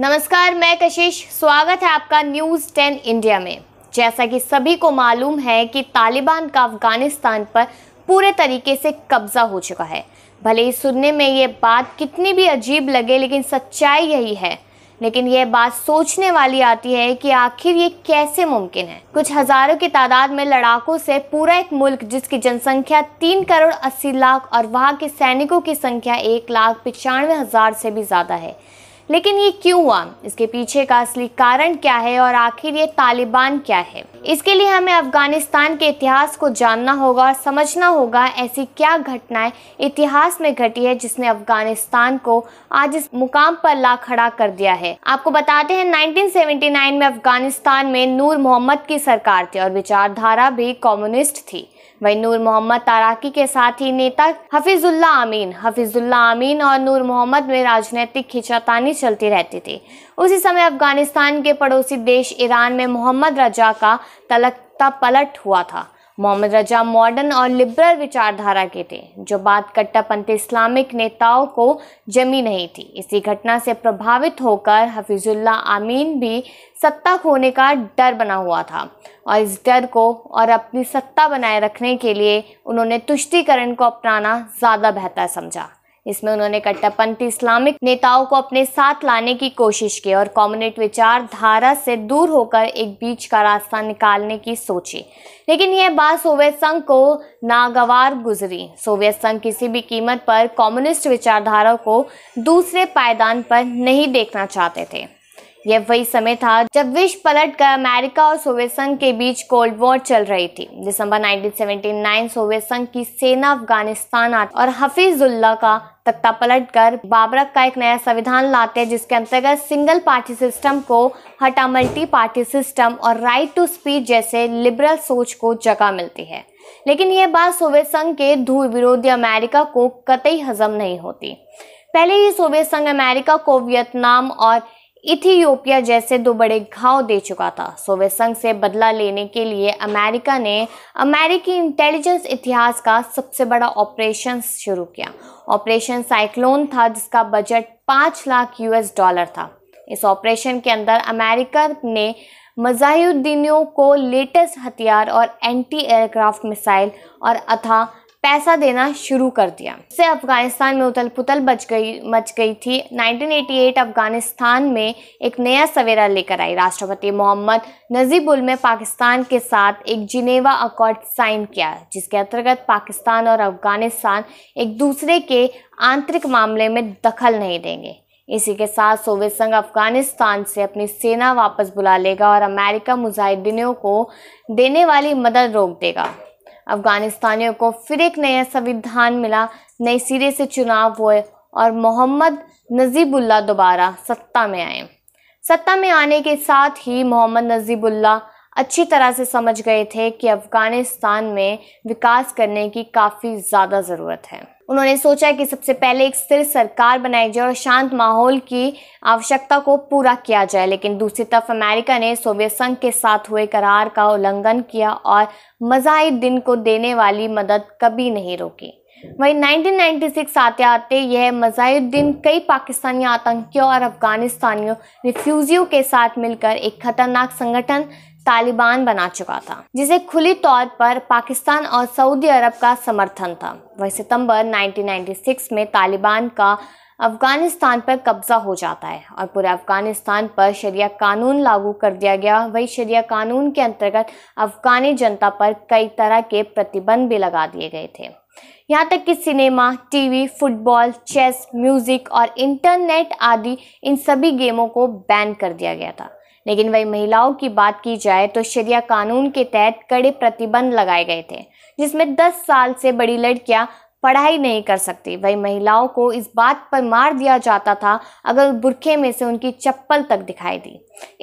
नमस्कार मैं कशिश स्वागत है आपका न्यूज़ टेन इंडिया में जैसा कि सभी को मालूम है कि तालिबान का अफगानिस्तान पर पूरे तरीके से कब्जा हो चुका है भले ही सुनने में ये बात कितनी भी अजीब लगे लेकिन सच्चाई यही है लेकिन यह बात सोचने वाली आती है कि आखिर ये कैसे मुमकिन है कुछ हजारों की तादाद में लड़ाकों से पूरा एक मुल्क जिसकी जनसंख्या तीन करोड़ अस्सी लाख और वहाँ के सैनिकों की संख्या एक लाख पचानवे हजार से भी ज़्यादा है लेकिन ये क्यों हुआ इसके पीछे का असली कारण क्या है और आखिर ये तालिबान क्या है इसके लिए हमें अफगानिस्तान के इतिहास को जानना होगा और समझना होगा ऐसी क्या घटनाएं इतिहास में घटी है जिसने अफगानिस्तान को आज इस मुकाम पर ला खड़ा कर दिया है आपको बताते हैं 1979 में अफगानिस्तान में नूर मोहम्मद की सरकार थी और विचारधारा भी कम्युनिस्ट थी वही नूर मोहम्मद ताराकी के साथ ही नेता हफीजुल्ला आमीन हफीजुल्ला आमीन और नूर मोहम्मद में राजनीतिक खिंचातानी चलती रहती थी उसी समय अफगानिस्तान के पड़ोसी देश ईरान में मोहम्मद रजा का तलकता पलट हुआ था मोहम्मद रजा मॉडर्न और लिबरल विचारधारा के थे जो बात कट्टापंथी इस्लामिक नेताओं को जमी नहीं थी इसी घटना से प्रभावित होकर हफीजुल्ला आमीन भी सत्ता खोने का डर बना हुआ था और इस डर को और अपनी सत्ता बनाए रखने के लिए उन्होंने तुष्टीकरण को अपनाना ज़्यादा बेहतर समझा इसमें उन्होंने कट्टरपंथी इस्लामिक नेताओं को अपने साथ लाने की कोशिश की और कॉम्युनिट विचारधारा से दूर होकर एक बीच का रास्ता निकालने की सोची लेकिन यह बात सोवियत संघ को नागवार गुजरी सोवियत संघ किसी भी कीमत पर कम्युनिस्ट विचारधारा को दूसरे पायदान पर नहीं देखना चाहते थे यह वही समय था जब विश्व पलट कर अमेरिका और सोवियत संघ के बीच कोल्ड वॉर चल रही थी दिसंबर 1979 सोवियत संघ की सेना अफगानिस्तान आती और हफीजुल्ला का तख्ता पलट कर बाबरक का एक नया संविधान लाते हैं जिसके अंतर्गत सिंगल पार्टी सिस्टम को हटा मल्टी पार्टी सिस्टम और राइट टू स्पीच जैसे लिबरल सोच को जगह मिलती है लेकिन यह बात सोवियत संघ के धूल विरोधी अमेरिका को कतई हजम नहीं होती पहले ही सोवियत संघ अमेरिका को वियतनाम और इथियोपिया जैसे दो बड़े घाव दे चुका था सोवियत संघ से बदला लेने के लिए अमेरिका ने अमेरिकी इंटेलिजेंस इतिहास का सबसे बड़ा ऑपरेशन शुरू किया ऑपरेशन साइक्लोन था जिसका बजट पाँच लाख यूएस डॉलर था इस ऑपरेशन के अंदर अमेरिका ने मजाहुद्दीनियों को लेटेस्ट हथियार और एंटी एयरक्राफ्ट मिसाइल और अथा पैसा देना शुरू कर दिया इससे अफगानिस्तान में उथल पुथल बच गई मच गई थी 1988 अफगानिस्तान में एक नया सवेरा लेकर आई राष्ट्रपति मोहम्मद नजीबुल में पाकिस्तान के साथ एक जिनेवा अकॉर्ड साइन किया जिसके अंतर्गत पाकिस्तान और अफगानिस्तान एक दूसरे के आंतरिक मामले में दखल नहीं देंगे इसी के साथ सोवियत संघ अफगानिस्तान से अपनी सेना वापस बुला लेगा और अमेरिका मुजाहिदीनों को देने वाली मदद रोक देगा अफगानिस्तानियों को फिर एक नया संविधान मिला नए सिरे से चुनाव हुए और मोहम्मद नजीबुल्ला दोबारा सत्ता में आए सत्ता में आने के साथ ही मोहम्मद नजीबुल्ला अच्छी तरह से समझ गए थे कि अफ़गानिस्तान में विकास करने की काफ़ी ज़्यादा ज़रूरत है उन्होंने सोचा कि सबसे पहले एक स्थिर सरकार बनाई जाए और शांत माहौल की आवश्यकता को पूरा किया जाए लेकिन दूसरी तरफ अमेरिका ने सोवियत संघ के साथ हुए करार का उल्लंघन किया और मजाही दिन को देने वाली मदद कभी नहीं रोकी वही 1996 आते आते यह मजाहिद्दीन कई पाकिस्तानी आतंकियों और अफगानिस्तानियों रिफ्यूजियों के साथ मिलकर एक खतरनाक संगठन तालिबान बना चुका था जिसे खुली तौर पर पाकिस्तान और सऊदी अरब का समर्थन था वह सितंबर 1996 में तालिबान का अफगानिस्तान पर कब्जा हो जाता है और पूरे अफगानिस्तान पर शरिया कानून लागू कर दिया गया वही शरिया कानून के अंतर्गत अफगानी जनता पर कई तरह के प्रतिबंध भी लगा दिए गए थे यहाँ तक कि cinema TV football chess music और इंटरनेट आदि इन सभी गेमों को बैन कर दिया गया था लेकिन वही महिलाओं की बात की जाए तो शरिया कानून के तहत कड़े प्रतिबंध लगाए गए थे जिसमें 10 साल से बड़ी लड़कियां पढ़ाई नहीं कर सकती वही महिलाओं को इस बात पर मार दिया जाता था अगर बुरखे में से उनकी चप्पल तक दिखाई दी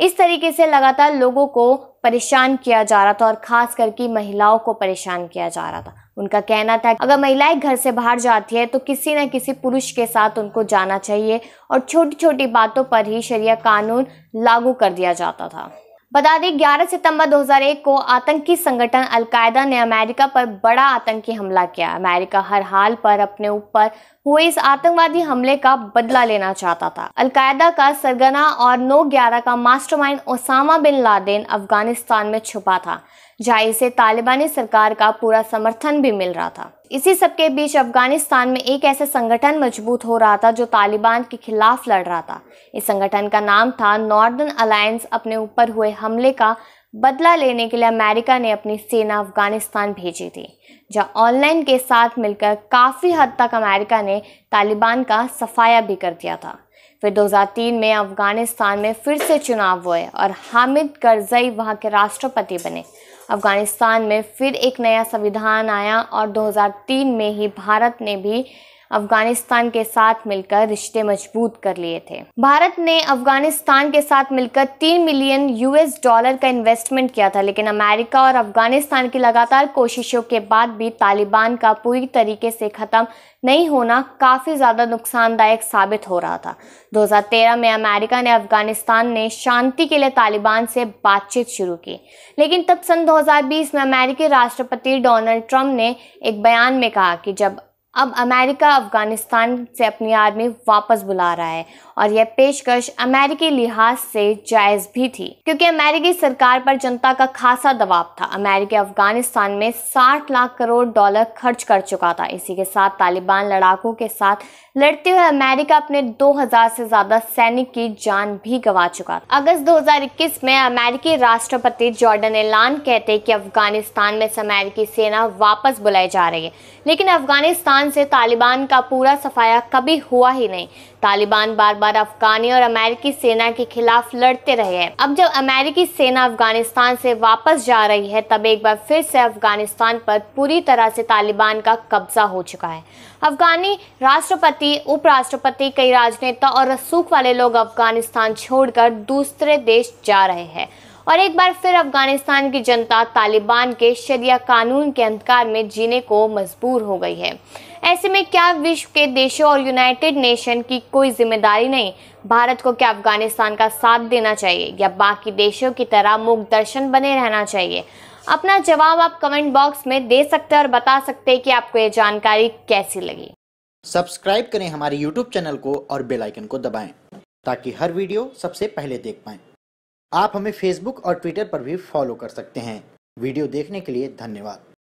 इस तरीके से लगातार लोगों को परेशान किया जा रहा था और खास करके महिलाओं को परेशान किया जा रहा था उनका कहना था अगर महिलाएं घर से बाहर जाती है तो किसी न किसी पुरुष के साथ उनको जाना चाहिए और छोटी छोटी बातों पर ही शरिया कानून लागू कर दिया जाता था बता दें 11 सितंबर 2001 को आतंकी संगठन अलकायदा ने अमेरिका पर बड़ा आतंकी हमला किया अमेरिका हर हाल पर अपने ऊपर हुए इस आतंकवादी हमले का बदला लेना चाहता था अलकायदा का सरगना और नो ग्यारह का mastermind Osama bin Laden Afghanistan में छुपा था जहाँ इसे तालिबानी सरकार का पूरा समर्थन भी मिल रहा था इसी सबके बीच अफगानिस्तान में एक ऐसा संगठन मजबूत हो रहा था जो तालिबान के खिलाफ लड़ रहा था इस संगठन का नाम था नॉर्दर्न अलायंस अपने ऊपर हुए हमले का बदला लेने के लिए अमेरिका ने अपनी सेना अफगानिस्तान भेजी थी जहाँ ऑनलाइन के साथ मिलकर काफ़ी हद तक अमेरिका ने तालिबान का सफाया भी कर दिया था फिर 2003 में अफगानिस्तान में फिर से चुनाव हुए और हामिद करजई वहां के राष्ट्रपति बने अफगानिस्तान में फिर एक नया संविधान आया और 2003 में ही भारत ने भी अफगानिस्तान के साथ मिलकर रिश्ते मजबूत कर लिए थे भारत ने अफगानिस्तान के साथ मिलकर तीन मिलियन यूएस डॉलर का इन्वेस्टमेंट किया था लेकिन अमेरिका और अफगानिस्तान की लगातार कोशिशों के बाद भी तालिबान का पूरी तरीके से खत्म नहीं होना काफ़ी ज़्यादा नुकसानदायक साबित हो रहा था 2013 में अमेरिका ने अफगानिस्तान ने शांति के लिए तालिबान से बातचीत शुरू की लेकिन तब सन 2020 में अमेरिकी राष्ट्रपति डोनाल्ड ट्रंप ने एक बयान में कहा कि जब अब अमेरिका अफगानिस्तान से अपनी आर्मी वापस बुला रहा है और यह पेशकश अमेरिकी लिहाज से जायज़ भी थी क्योंकि अमेरिकी सरकार पर जनता का खासा दबाव था अमेरिका अफगानिस्तान में 60 लाख करोड़ डॉलर खर्च कर चुका था इसी के साथ तालिबान लड़ाकों के साथ लड़ते हुए अमेरिका अपने 2000 से ज़्यादा सैनिक की जान भी गंवा चुका था अगस्त दो में अमेरिकी राष्ट्रपति जॉर्डन एलान कहते कि अफगानिस्तान में अमेरिकी सेना वापस बुलाई जा रही है लेकिन अफगानिस्तान अफगानिस्तान से तालिबान का पूरा सफाया कभी हुआ ही नहीं तालिबान बार बार अफगानी और अमेरिकी सेना के खिलाफ लड़ते रहे हैं अब जब अमेरिकी सेना अफगानिस्तान से वापस जा रही है तब एक बार फिर से अफगानिस्तान पर पूरी तरह से तालिबान का कब्जा हो चुका है अफगानी राष्ट्रपति उपराष्ट्रपति कई राजनेता और रसूख वाले लोग अफगानिस्तान छोड़कर दूसरे देश जा रहे हैं और एक बार फिर अफगानिस्तान की जनता तालिबान के शरिया कानून के अंधकार में जीने को मजबूर हो गई है ऐसे में क्या विश्व के देशों और यूनाइटेड नेशन की कोई जिम्मेदारी नहीं भारत को क्या अफगानिस्तान का साथ देना चाहिए या बाकी देशों की तरह मुख दर्शन बने रहना चाहिए अपना जवाब आप कमेंट बॉक्स में दे सकते हैं और बता सकते हैं कि आपको ये जानकारी कैसी लगी सब्सक्राइब करें हमारे यूट्यूब चैनल को और बेलाइकन को दबाएं ताकि हर वीडियो सबसे पहले देख पाएं आप हमें फेसबुक और ट्विटर पर भी फॉलो कर सकते हैं वीडियो देखने के लिए धन्यवाद